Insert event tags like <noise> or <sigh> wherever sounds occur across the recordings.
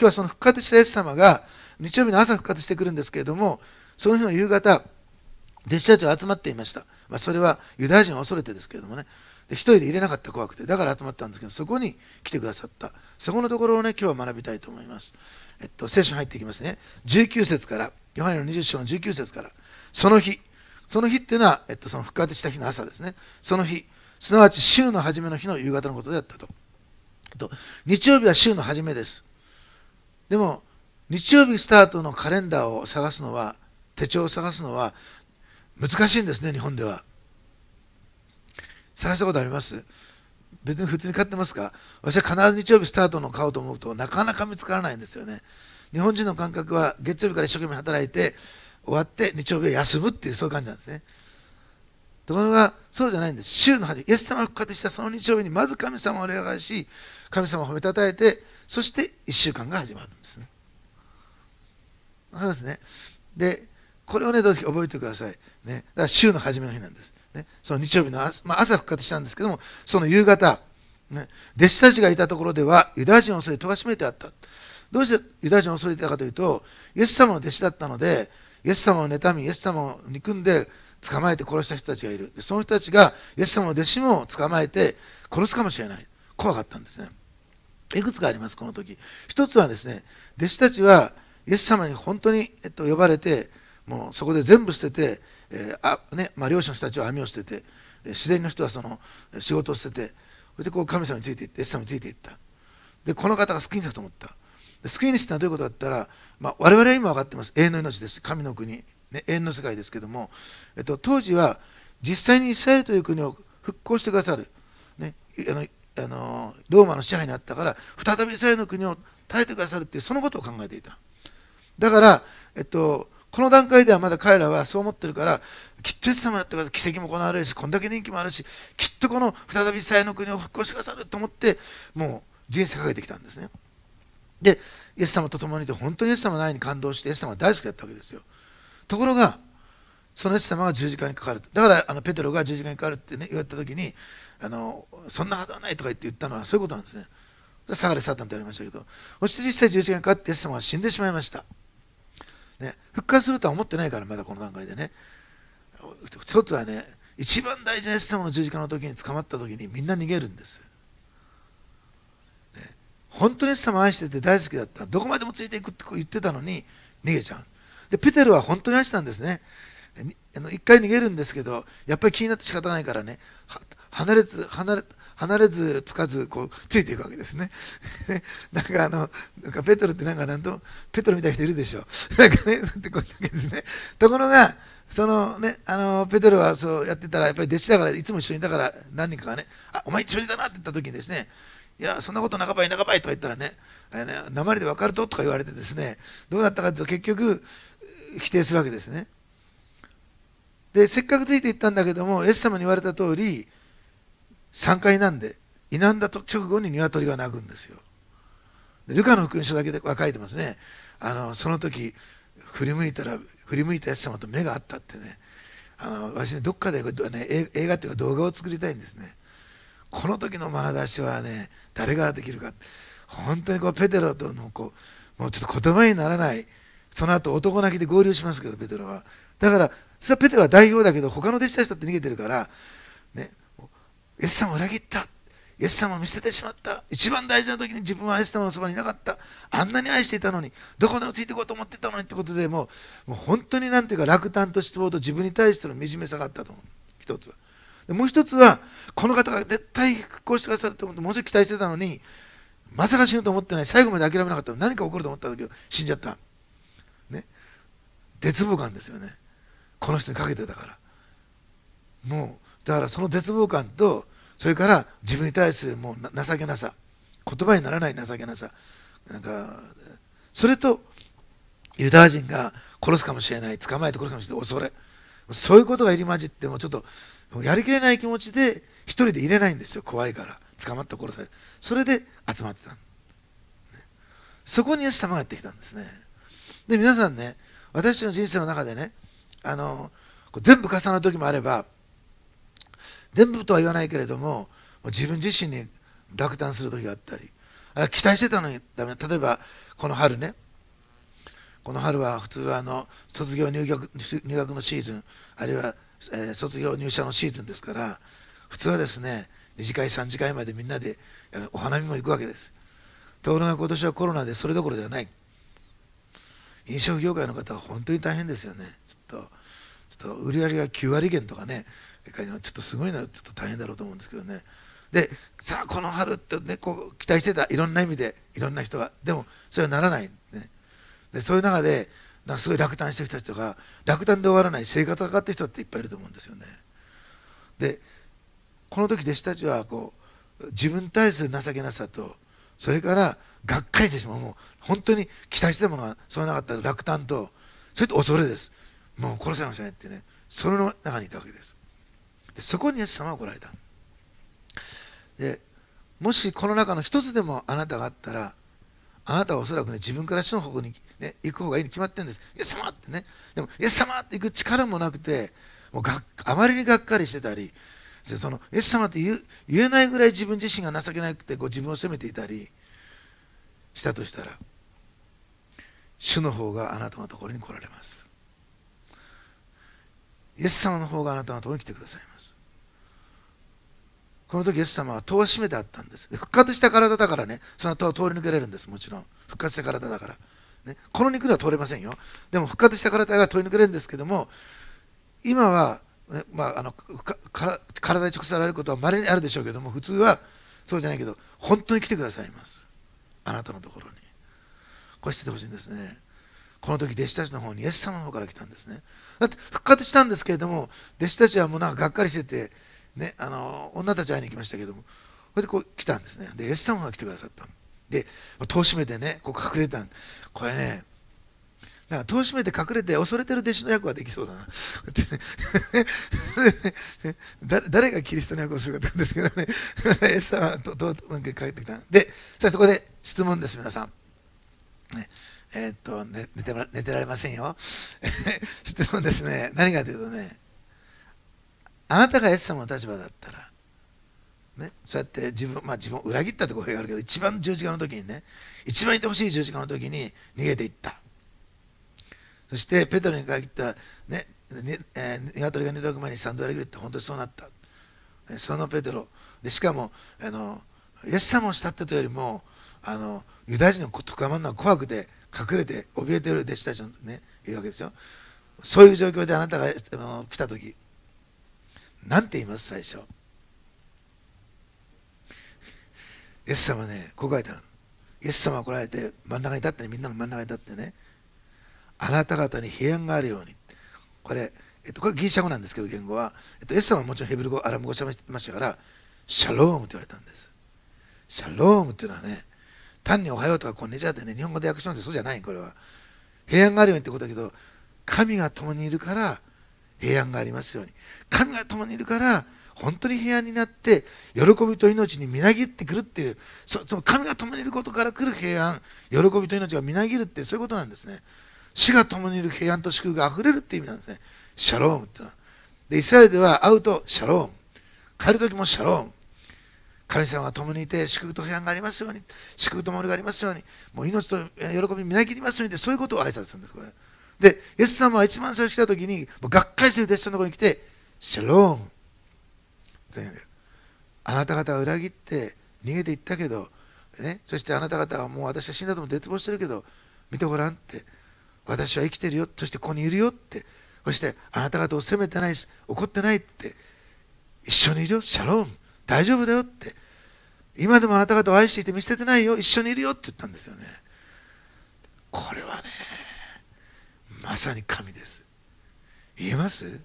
今日はその復活したイエス様が日曜日の朝復活してくるんですけれどもその日の夕方弟子たちは集まっていました、まあ、それはユダヤ人を恐れてですけれどもねで一人で入れなかった怖くてだから集まったんですけどそこに来てくださったそこのところをね今日は学びたいと思います、えっと、聖書に入っていきますね19節からヨハネの20章の19節からその日その日っていうのは、えっと、その復活した日の朝ですねその日すなわち週の初めの日の夕方のことであったと、えっと、日曜日は週の初めですでも日曜日スタートのカレンダーを探すのは手帳を探すのは難しいんですね日本では探したことあります別に普通に買ってますか私は必ず日曜日スタートの買おうと思うとなかなか見つからないんですよね日本人の感覚は月曜日から一生懸命働いて終わって日曜日は休むっていうそういう感じなんですねところがそうじゃないんです週の初めイエス様が復活したその日曜日にまず神様を礼拝し神様を褒めたたえてそして1週間が始まるわかりますね。で、これをね、時覚えてください。ね、だから週の初めの日なんです。ね、その日曜日の朝,、まあ、朝復活したんですけども、その夕方、ね、弟子たちがいたところでは、ユダヤ人を襲れで戸が閉めてあった。どうしてユダヤ人を恐れていたかというと、イエス様の弟子だったので、イエス様を妬み、イエス様を憎んで捕まえて殺した人たちがいる。その人たちがイエス様の弟子も捕まえて殺すかもしれない。怖かったんですね。いくつかあります、この時。一つはですね、弟子たちはイエス様に本当に、えっと、呼ばれてもうそこで全部捨てて、えー、あねまあ、漁師の人たちは網を捨てて自然の人はその仕事を捨ててそれでこう神様についていってイエス様についていったでこの方が救い主だと思ったで救い主ってのはどういうことだったら、まあ、我々は今分かってます永遠の命です神の国、ね、永遠の世界ですけども、えっと、当時は実際にイスラエルという国を復興してくださる、ね、あのあのローマの支配にあったから再びイスラエルの国を耐えてくださるっていうそのことを考えていた。だから、えっと、この段階ではまだ彼らはそう思ってるから、きっとイエス様やってくださ奇跡も行われるし、こんだけ人気もあるし、きっとこの再び最の国を復興してくださると思って、もう人生かけてきたんですね。で、イエス様と共にいて、本当にイエス様の愛に感動して、イエス様は大好きだったわけですよ。ところが、そのイエス様が十字架にかかる。だから、あのペテロが十字架にかかるってね、言われた時に、あのそんなはずはないとか言って言ったのはそういうことなんですね。下がれサタンとやりましたけど、そして実際十字架にかかってイエス様は死んでしまいました。ね、復活するとは思ってないからまだこの段階でね一つはね一番大事なイエス様の十字架の時に捕まった時にみんな逃げるんです、ね、本当にイエス様愛してて大好きだったどこまでもついていくって言ってたのに逃げちゃうでペテルは本当に愛したんですね一回逃げるんですけどやっぱり気になって仕方ないからね離れず離れ離れずつかずこうついていくわけですね。<laughs> なんかあのなんかペトロってなんかなんとペトロみたいな人いるでしょ。<laughs> なんかねってこういうわけですね。ところがそのね、あのペトロはそうやってたら、やっぱり弟子だから、いつも一緒にいたから、何人かがね、あお前一緒にだなって言った時にですね、いや、そんなこと仲ばい仲ばいとか言ったらね、ね鉛で分かるととか言われてですね、どうなったかというと、結局、否定するわけですね。で、せっかくついていったんだけども、エス様に言われた通り、3階なんでいなんだと直後に鶏が鳴くんですよルカの福音書だけでは書いてますねあのその時振り向いたら振り向いたやつ様と目があったってねあの私ねどっかで、ね、映画っていうか動画を作りたいんですねこの時の眼差しはね誰ができるか本当にこうペテロとのこうもうちょっと言葉にならないその後男泣きで合流しますけどペテロはだからそれはペテロは代表だけど他の弟子たちだって逃げてるから、ね、イエス様を裏切った。イエス様を見捨ててしまった。一番大事な時に自分はイエス様のそばにいなかった。あんなに愛していたのに、どこでもついていこうと思ってたのにってことでもう、もう本当になんていうか落胆と失望と自分に対しての惨めさがあったと思う。一つは。でもう一つは、この方が絶対復興してくださると思って、ものすごく期待してたのに、まさか死ぬと思ってない、最後まで諦めなかった、何か起こると思ったんだけど、死んじゃった。ね。絶望感ですよね。この人にかけてたから。もう、だからその絶望感と、それから自分に対するもう情けなさ言葉にならない情けなさなんかそれとユダヤ人が殺すかもしれない捕まえて殺すかもしれない恐れそういうことが入り混じってもちょっとやりきれない気持ちで一人で入れないんですよ怖いから捕まった殺されそれで集まってた、そこにイエス様がやってきたんですねで皆さんね私の人生の中でねあの全部重なる時もあれば全部とは言わないけれども自分自身に落胆する時があったりあ期待してたのにダメ例えばこの春ねこの春は普通はあの卒業入学入学のシーズンあるいは、えー、卒業入社のシーズンですから普通はですね2次会3次会までみんなでお花見も行くわけですところが今年はコロナでそれどころではない飲食業界の方は本当に大変ですよねちょっとちょっと売り上げが9割減とかねちょっとすごいのはちょっと大変だろうと思うんですけどねでさあこの春ってねこう期待してたいろんな意味でいろんな人がでもそれはならない、ね、でそういう中でなんかすごい落胆して人たとが落胆で終わらない生活がかかってる人っていっぱいいると思うんですよねでこの時弟子たちはこう自分に対する情けなさとそれからがっかりしてしまうもう本当に期待してたものがそうなかったら落胆とそれと恐れですもう殺せましんってねその中にいたわけですでそこにイエス様は来られたでもしこの中の一つでもあなたがあったらあなたはおそらくね自分から死の方向に、ね、行く方がいいに決まってるんですイエス様ってねでもイエス様って行く力もなくてもうがあまりにがっかりしてたりそのイエス様って言えないぐらい自分自身が情けなくてこう自分を責めていたりしたとしたら主の方があなたのところに来られますイエス様の方があなたのとこに来てくださいます。この時イエス様は戸を閉めてあったんです。復活した体だからね、その戸を通り抜けれるんです、もちろん。復活した体だから。ね、この肉では通れませんよ。でも復活した体が通り抜けれるんですけども、今は、ね、まあ、あの体に直接あられることはまれにあるでしょうけども、普通はそうじゃないけど、本当に来てくださいます。あなたのところに。こうしててほしいんですね。この時弟子たちの方にイエス様の方から来たんですねだって復活したんですけれども弟子たちはもうなんかがっかりしてて、ね、あの女たち会いに行きましたけどもそれでこう来たんですねでイエス様が来てくださったで戸を閉めてねこう隠れたこれねだから戸を閉めて隠れて恐れてる弟子の役はできそうだな <laughs> 誰がキリストの役をするかってんですけどね <laughs> イエス様はととなんか帰ってきたでさあそこで質問です皆さん、ねえー、っと寝て寝てられませんよ。してもですね、何かというとね、あなたがエス様の立場だったら、ね、そうやって自分,、まあ、自分を裏切ったって声があるけど、一番十字架の時にね、一番いてほしい十字架の時に逃げていった。そして、ペトロに限った、ね、にえー、鶏が寝たく前にサンド裏切るって本当にそうなった。そのペトロでしかもあのイエス様を慕ってというよりもあのユダヤ人のことかまんのは怖くて隠れて怯えてる弟子たちのねいるわけですよそういう状況であなたが来た時何て言います最初イエス様ねこう書いてあるイエス様が来られて真ん中に立ってみんなの真ん中に立ってねあなた方に平安があるようにこれ、えっと、これギリシャ語なんですけど言語は、えっと、イエス様はもちろんヘブル語アラム語をしゃべってましたからシャロームって言われたんですシャロームっていうのはね単におはようとかこんにちはってね、日本語で訳しなんでそうじゃない、これは。平安があるようにってことだけど、神が共にいるから平安がありますように。神が共にいるから、本当に平安になって、喜びと命にみなぎってくるっていう、その神が共にいることから来る平安、喜びと命がみなぎるって、そういうことなんですね。死が共にいる平安と祝福が溢れるっていう意味なんですね。シャロームってのは。で、イスラエルでは会うとシャローム。帰る時もシャローム。神様は共にいて祝福と平安がありますように祝福と守りがありますようにもう命と喜びみなぎりますようにってそういうことを挨拶するんですこれでイエス様は一番最初来た時にもうがっかりする弟子のところに来てシャローンというあなた方は裏切って逃げていったけど、ね、そしてあなた方はもう私は死んだとも絶望してるけど見てごらんって私は生きてるよそしてここにいるよってそしてあなた方を責めてない怒ってないって一緒にいるよシャローン大丈夫だよって今でもあなた方を愛していて見捨ててないよ一緒にいるよって言ったんですよねこれはねまさに神です言えます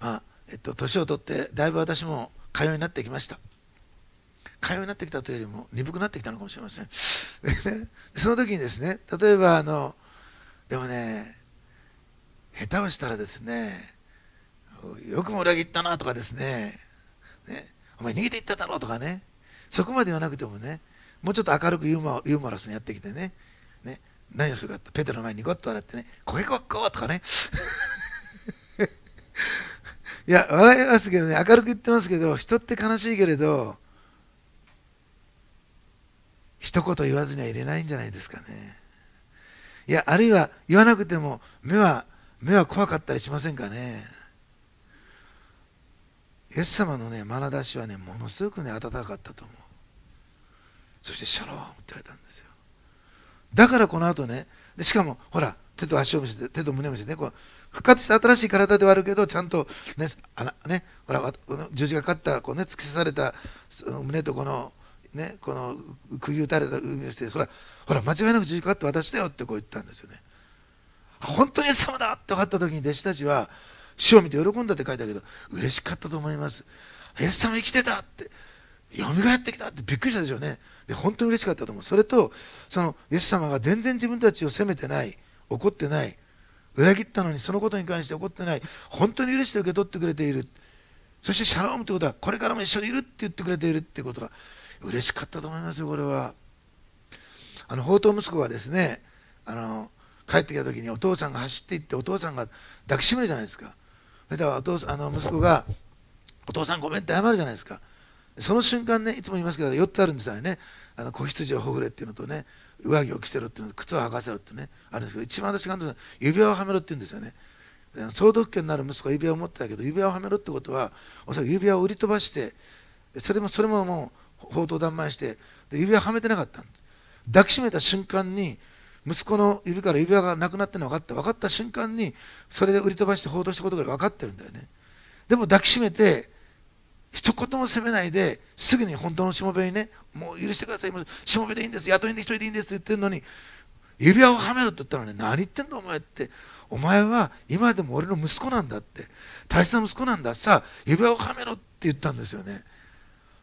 まあえっと年を取ってだいぶ私も通いになってきました通いになってきたというよりも鈍くなってきたのかもしれません <laughs> その時にですね例えばあのでもね下手をしたらですねよくも裏切ったなとかですねね、お前逃げていっただろうとかね、そこまで言わなくてもね、もうちょっと明るくユーモユーモラスにやってきてね、ね何をするかって、ペテロの前にニコッと笑ってね、こけこっことかね。<laughs> いや、笑いますけどね、明るく言ってますけど、人って悲しいけれど、一言言わずにはいれないんじゃないですかね。いや、あるいは言わなくても、目は、目は怖かったりしませんかね。イエス様のね、眼差しはね、ものすごくね、温かかったと思う。そして、シャローンって言われたんですよ。だからこの後ね、でしかも、ほら、手と足を見せて、手と胸を見せてね、この復活した新しい体ではあるけど、ちゃんとね、あらねほら十字がかった、こうね、突き刺された胸とこの、ね、この釘打たれた海をして、ほら、ほら、間違いなく十字架って私だよってこう言ったんですよね。本当にイエス様だって分かった時に弟子たちは、死を見て喜んだって書いてあるけど嬉しかったと思いますイエス様生きてたって蘇ってきたってびっくりしたでしょうねで本当に嬉しかったと思うそれとそのイエス様が全然自分たちを責めてない怒ってない裏切ったのにそのことに関して怒ってない本当に許して受け取ってくれているそしてシャロームということはこれからも一緒にいるって言ってくれているってことが嬉しかったと思いますよこれはあの宝刀息子がですねあの帰ってきた時にお父さんが走っていってお父さんが抱きしめるじゃないですかそれではお父さんあの息子が「お父さんごめん」って謝るじゃないですかその瞬間ねいつも言いますけど4つあるんですよねあの子羊をほぐれっていうのとね上着を着せろっていうのと靴を履かせろってねあるんですけど一番私が感指輪をはめろって言うんですよね相続権のある息子が指輪を持ってたけど指輪をはめろってことはおそらく指輪を売り飛ばしてそれもそれももう宝刀断枚してで指輪はめてなかったんです抱きしめた瞬間に息子の指から指輪がなくなってるの分かった分かった瞬間にそれで売り飛ばして報道したことぐらい分かってるんだよねでも抱きしめて一言も責めないですぐに本当のしもべにねもう許してくださいしもべでいいんです雇いにで一人でいいんですって言ってるのに指輪をはめろって言ったらね何言ってんだお前ってお前は今でも俺の息子なんだって大切な息子なんださあ指輪をはめろって言ったんですよね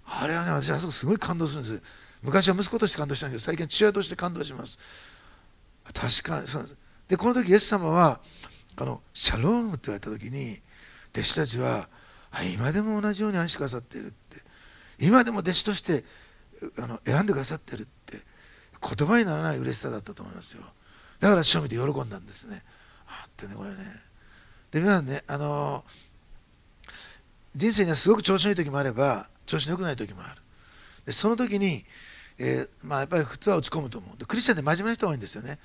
あれはね私はすごい感動するんです昔は息子として感動したんだけど最近は父親として感動します確かにそうなんですでこの時イエス様はあのシャロームって言われた時に弟子たちは今でも同じように愛してくださっているって今でも弟子としてあの選んでくださってるって言葉にならない嬉しさだったと思いますよだから賞味で喜んだんですねあってねこれねで皆さんねあの人生にはすごく調子のいい時もあれば調子の良くない時もあるでその時にえー、まあ、やっぱり普通は落ち込むと思うでクリスチャンって真面目な人が多いんですよね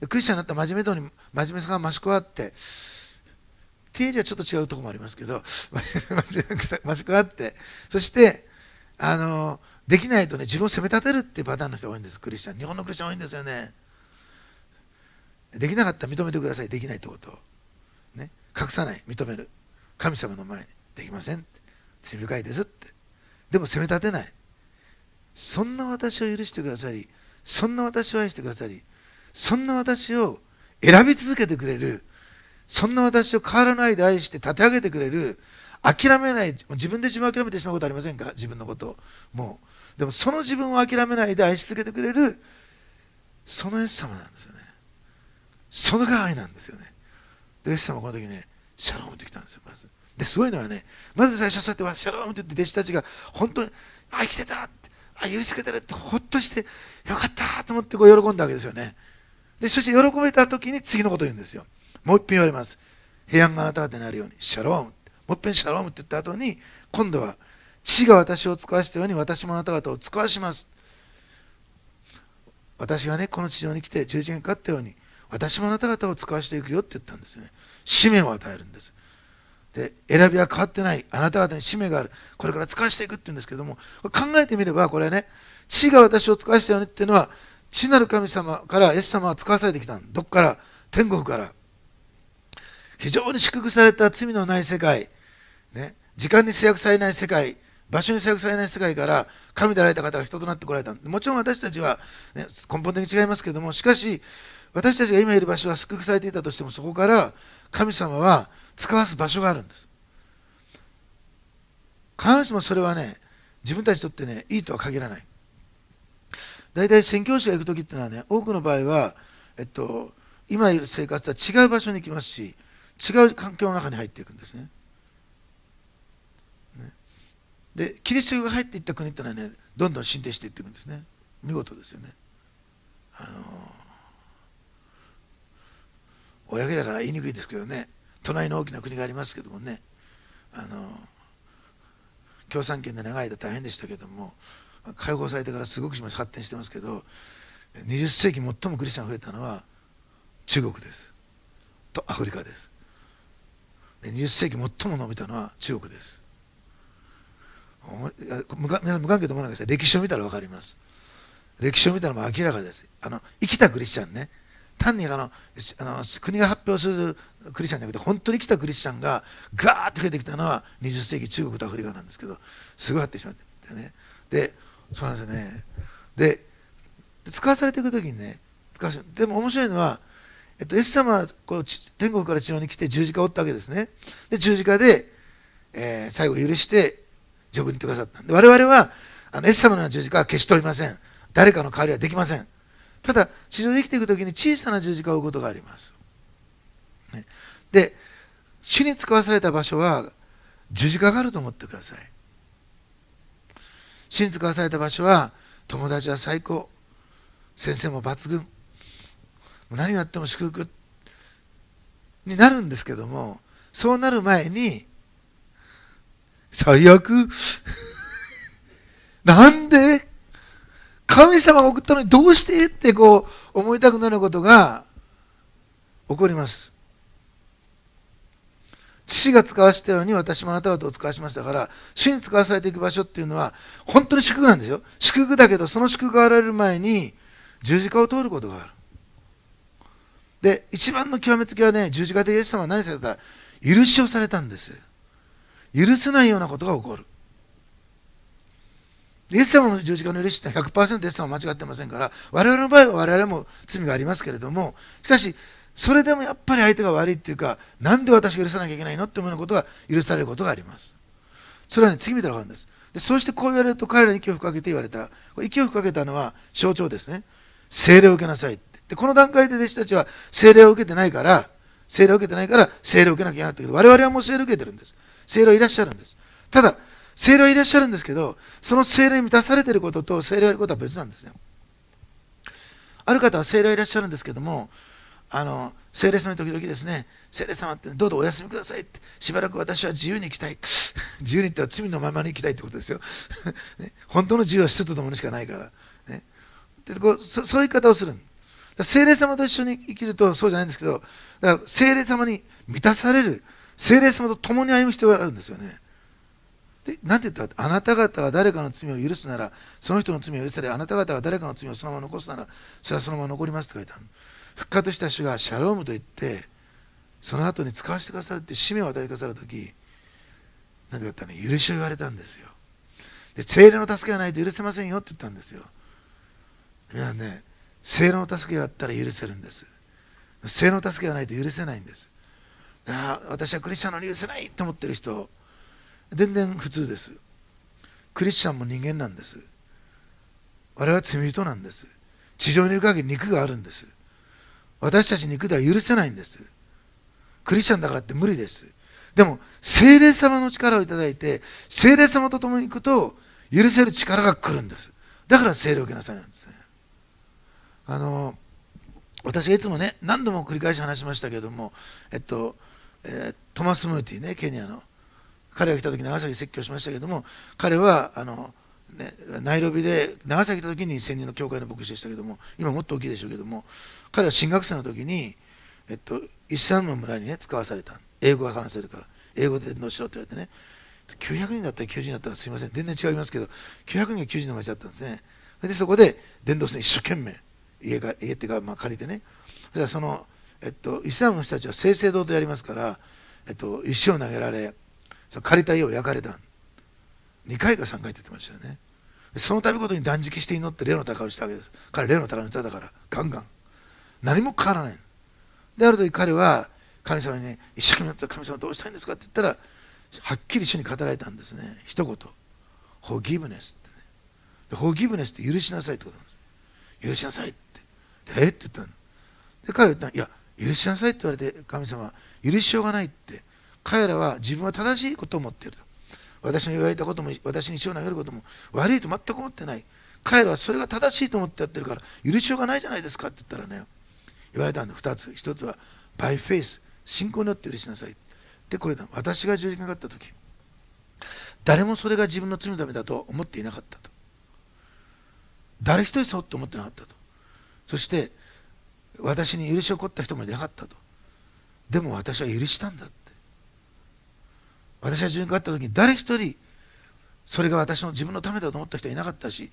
でクリスチャンになったら真面目度に真面目さが増し加わって定理はちょっと違うとこもありますけど <laughs> 増し加わってそしてあのできないとね自分を責め立てるっていうパターンの人が多いんですクリスチャン日本のクリスチャン多いんですよねできなかったら認めてくださいできないってことを、ね、隠さない認める神様の前にできません罪深いですってでも責め立てないそんな私を許してくださりそんな私を愛してくださりそんな私を選び続けてくれるそんな私を変わらないで愛して立て上げてくれる諦めない自分で自分を諦めてしまうことありませんか自分のこともうでもその自分を諦めないで愛し続けてくれるそのイエス様なんですよねそれが愛なんですよねでイエス様はこの時ねシャロームって来たんですよまずですごいのはねまず最初そうやってシャロームって言って弟子たちが本当にあ、生きてたってあ許してくれってほっとしてよかったと思ってこう喜んだわけですよねでそして喜べた時に次のことを言うんですよもう一遍言われます平安があなた方になるようにシャロームもう一遍シャロームって言った後に今度は父が私を使わしたように私もあなた方を使わします私がねこの地上に来て十字架にかかったように私もあなた方を使わしていくよって言ったんですね使命を与えるんですで選びは変わってないあなた方に使命があるこれから使わせていくって言うんですけども考えてみればこれね地が私を使わしたよねっていうのは地なる神様からイエス様は使わされてきたどっから天国から非常に祝福された罪のない世界、ね、時間に制約されない世界場所に制約されない世界から神であられた方が人となってこられたもちろん私たちは、ね、根本的に違いますけどもしかし私たちが今いる場所は祝福されていたとしてもそこから神様は使わす場所があるんです必ずしもそれはね自分たちにとってねいいとは限らない大体宣教師が行く時っていうのはね多くの場合は、えっと、今いる生活とは違う場所に行きますし違う環境の中に入っていくんですねねでキリストが入っていった国っていうのはねどんどん進展していっていくんですね見事ですよねあのー、親だから言いにくいですけどね隣の大きな国がありますけどもねあの共産圏で長い間大変でしたけども解放されてからすごく発展してますけど20世紀最もクリスチャン増えたのは中国ですとアフリカですで20世紀最も伸びたのは中国です皆無関係と思わないです歴史を見たら分かります歴史を見たらもう明らかですあの生きたクリスチャンね単にあのあの国が発表するクリスチャンじゃなくて本当に来たクリスチャンがガーッと増えてきたのは20世紀中国とアフリカなんですけどすぐ張ってしまってねでそうなんですよねで使わされていく時にね使わでも面白いのは、えっと、S エス様はこう天国から地上に来て十字架を負ったわけですねで十字架で、えー、最後許して丈夫に行ってくださったんで我々はあのイエス様の十字架は消しておりません誰かの代わりはできませんただ地上で生きていく時に小さな十字架を追うことがあります、ね、で主に使わされた場所は十字架があると思ってください主に使わされた場所は友達は最高先生も抜群何をやっても祝福になるんですけどもそうなる前に最悪 <laughs> なんで神様が送ったのにどうしてってこう思いたくなることが起こります父が使わせたように私もあなたはどう使わしましたから主に使わされていく場所っていうのは本当に祝福なんですよ祝福だけどその祝福が現れる前に十字架を通ることがあるで一番の極めつきはね十字架でイエス様は何された許しをされたんです許せないようなことが起こるイエス様の十字架の許しって100%イエス様は間違ってませんから我々の場合は我々も罪がありますけれどもしかしそれでもやっぱり相手が悪いっていうかなんで私が許さなきゃいけないのっていうようなことが許されることがありますそれはね次見たら分かるんですでそうしてこう言われると彼らに息を吹かけて言われた息を吹かけたのは象徴ですね精霊を受けなさいってでこの段階で弟子たちは精霊を受けてないから精霊を受けてないから精霊を受けなきゃいけないんけど我々はもう精霊を受けてるんです精霊いらっしゃるんですただ精霊はいらっしゃるんですけどその精霊に満たされていることと精霊やることは別なんですねある方は精霊いらっしゃるんですけどもあの精霊様に時々ですね精霊様ってどうぞお休みくださいってしばらく私は自由に行きたい <laughs> 自由にっては罪のままに行きたいってことですよ、<laughs> ね、本当の自由は人と共にしかないから、ね、でこうそそういう言い方をする精霊様と一緒に生きるとそうじゃないんですけどだから精霊様に満たされる精霊様と共に歩む必要があるんですよねなて言ったあなた方が誰かの罪を許すなら、その人の罪を許され、あなた方が誰かの罪をそのまま残すなら、それはそのまま残りますって書いてある。復活した主がシャロームと言って、その後に使わせてくださるって使命を与えてくださるとき、何て言ったの許しを言われたんですよ。で、精霊の助けがないと許せませんよって言ったんですよ。ね、精霊の助けがあったら許せるんです。精霊の助けがないと許せないんです。ああ、私はクリスチャンのに許せないと思ってる人、全然普通ですクリスチャンも人間なんです我々は罪人なんです地上にいる限り肉があるんです私たち肉では許せないんですクリスチャンだからって無理ですでも精霊様の力をいただいて精霊様と共に行くと許せる力が来るんですだから精霊を受けなさいなんですねあの私がいつもね何度も繰り返し話しましたけれどもえっと、えー、トマス・ムーティーねケニアの彼が来た時長崎説教しましたけども彼はあの、ね、ナイロビで長崎来た時に千人の教会の牧師でしたけども今もっと大きいでしょうけども彼は進学生の時に、えっと、一ムの村にね使わされた英語が話せるから英語で伝道しろって言われてね900人だったら90人だったらすいません全然違いますけど900人が90人の町だったんですねでそこで伝道して一生懸命家が家っていうか、まあ、借りてねその、えっと、イスラムの人たちは正々堂々やりますから、えっと、石を投げられ借りた家を焼かれた2回か3回って言ってましたよねその度ごとに断食して祈って霊の高をしたわけです彼霊の高の歌だからガンガン何も変わらないである時彼は神様にね一生懸命なった神様どうしたいんですかって言ったらはっきり主に語られたんですね一言「ホギブネス」ってね「ギブネス」って許しなさいってことなんです許しなさいってえって言ったので彼は言ったいや許しなさいって言われて神様許しようがないって彼らは自分は正しいことを思っていると。私の言われたことも、私に血を投げることも悪いと全く思ってない。彼らはそれが正しいと思ってやってるから許しようがないじゃないですかって言ったらね、言われたんで、2つ。1つは、バイフェイス、信仰によって許しなさい。で、これだ。私が十字架にかかった時、誰もそれが自分の罪のためだと思っていなかったと。誰一人そうって思ってなかったと。そして、私に許しを起こった人もいなかったと。でも私は許したんだ。私が自分があった時に誰一人それが私の自分のためだと思った人はいなかったし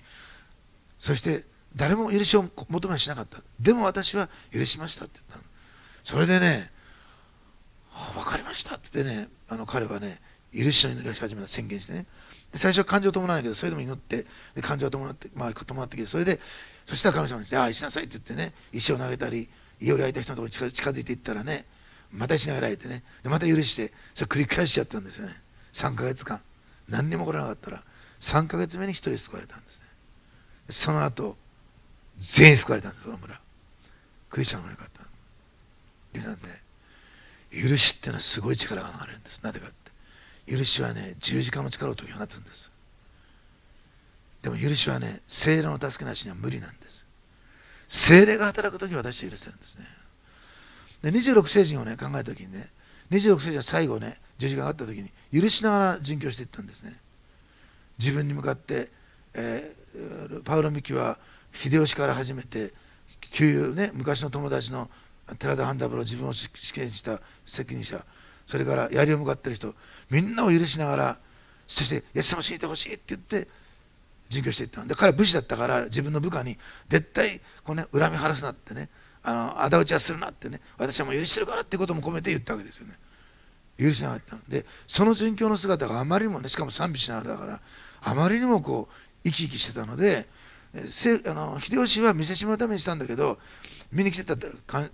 そして誰も許しを求めしなかったでも私は許しましたって言ったそれでね分かりましたって言ってねあの彼はね許しの祈りをし始めた宣言してね最初は感情を伴うんだけどそれでも祈ってで感情を伴って、まあ、伴ってきてそれでそしたら神様にして「ああしなさい」って言ってね石を投げたり家を焼いた人のところに近づいていったらねまたしながらいてねまた許してそれ繰り返しちゃったんですよね3ヶ月間何にも来こなかったら3ヶ月目に1人救われたんですねその後全員救われたんですその村クリスチャンがなかった理由なんで許しっていうのはすごい力が流れるんですなぜかって許しはね十字架の力を解き放つんですでも許しはね精霊の助けなしには無理なんです精霊が働く時私は許せるんですねで26聖人をね考えた時にね26聖人は最後ね十字架があった時に許しながら殉教していったんですね自分に向かって、えー、パウロ・ミキは秀吉から始めて旧友ね昔の友達の寺田半三郎自分を死刑した責任者それから槍を向かってる人みんなを許しながらそして「イエス様死にてほしい」って言って殉教していったで彼は武士だったから自分の部下に絶対こう、ね、恨み晴らすなってねあの仇討ちはするなってね私はもう許してるからってことも込めて言ったわけですよね許せなかったでその殉教の姿があまりにもねしかも賛美しながらだからあまりにもこう生き生きしてたのでせあの秀吉は見せしめるためにしたんだけど見に来てた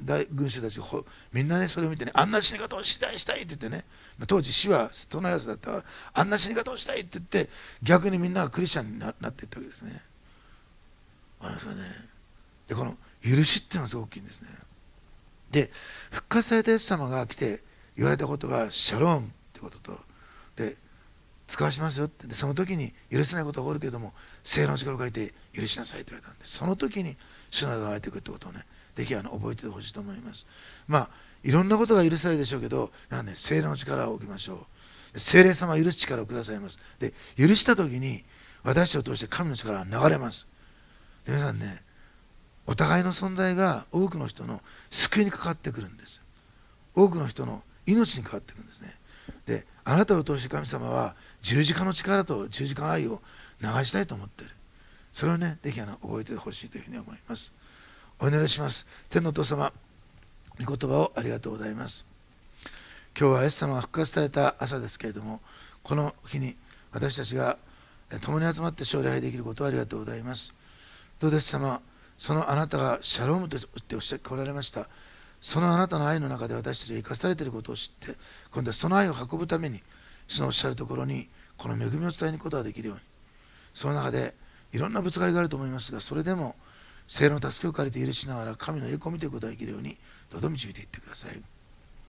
大群衆たちほみんなねそれを見てねあんな死に方をしたいしたいって言ってね当時死は隣り合わせだったからあんな死に方をしたいって言って逆にみんながクリスチャンになっていったわけですね。ありますねでこの許しっていうのはすごく大きいんですねで復活されたイエス様が来て言われたことがシャロームってこととで使わしますよってでその時に許せないことが起こるけども性の力を書いて許しなさいって言われたんでその時に主などが湧いてくるってことをねぜひあの覚えてほしいと思いますまあいろんなことが許されるでしょうけどなんで精霊の力を置きましょう精霊様は許す力をくださいますで許した時に私を通して神の力が流れます皆さんねお互いの存在が多くの人の救いにかかってくるんです多くの人の命にかかってくるんですねであなたを通して神様は十字架の力と十字架の愛を流したいと思ってるそれをねぜひあの覚えてほしいというふうに思いますお祈りします天のお父様御言葉をありがとうございます今日はイエス様が復活された朝ですけれどもこの日に私たちが共に集まって将来できることをありがとうございますどうです様そのあなたがシャロームとっておっしゃっておられましたそのあなたの愛の中で私たちが生かされていることを知って今度はその愛を運ぶためにそのおっしゃるところにこの恵みを伝えることができるようにその中でいろんなぶつかりがあると思いますがそれでも聖の助けを借りて許しながら神の栄光を見ていくことができるようにどうぞ導いていってください。